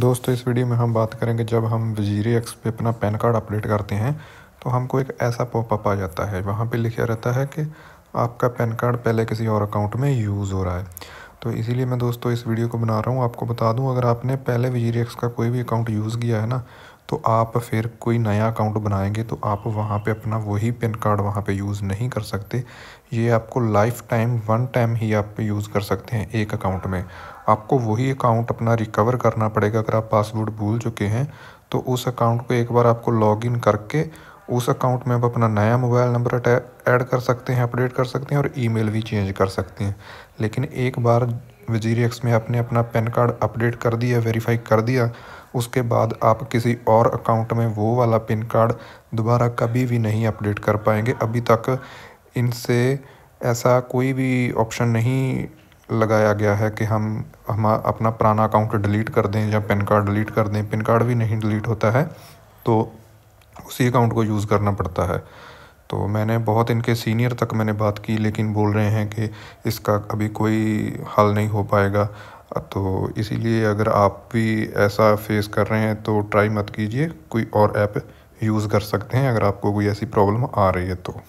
दोस्तों इस वीडियो में हम बात करेंगे जब हम वजीरे एक्स पे अपना पैन कार्ड अपडेट करते हैं तो हमको एक ऐसा पॉपअप आ जाता है वहाँ पे लिखा रहता है कि आपका पैन कार्ड पहले किसी और अकाउंट में यूज़ हो रहा है तो इसीलिए मैं दोस्तों इस वीडियो को बना रहा हूँ आपको बता दूँ अगर आपने पहले वजीरे एक्स का कोई भी अकाउंट यूज़ किया है ना तो आप फिर कोई नया अकाउंट बनाएंगे तो आप वहाँ पे अपना वही पैन कार्ड वहाँ पे यूज़ नहीं कर सकते ये आपको लाइफ टाइम वन टाइम ही आप यूज़ कर सकते हैं एक अकाउंट में आपको वही अकाउंट अपना रिकवर करना पड़ेगा अगर आप पासवर्ड भूल चुके हैं तो उस अकाउंट को एक बार आपको लॉगिन करके उस अकाउंट में आप अपना नया मोबाइल नंबर ऐड कर सकते हैं अपडेट कर सकते हैं और ईमेल भी चेंज कर सकते हैं लेकिन एक बार वजीर एक्स में आपने अपना पैन कार्ड अपडेट कर दिया वेरीफाई कर दिया उसके बाद आप किसी और अकाउंट में वो वाला पिन कार्ड दोबारा कभी भी नहीं अपडेट कर पाएंगे अभी तक इनसे ऐसा कोई भी ऑप्शन नहीं लगाया गया है कि हम हम अपना पुराना अकाउंट डिलीट कर दें या पेन कार्ड डिलीट कर दें पिन कार्ड भी नहीं डिलीट होता है तो उसी अकाउंट को यूज़ करना पड़ता है तो मैंने बहुत इनके सीनियर तक मैंने बात की लेकिन बोल रहे हैं कि इसका अभी कोई हल नहीं हो पाएगा तो इसीलिए अगर आप भी ऐसा फेस कर रहे हैं तो ट्राई मत कीजिए कोई और ऐप यूज़ कर सकते हैं अगर आपको कोई ऐसी प्रॉब्लम आ रही है तो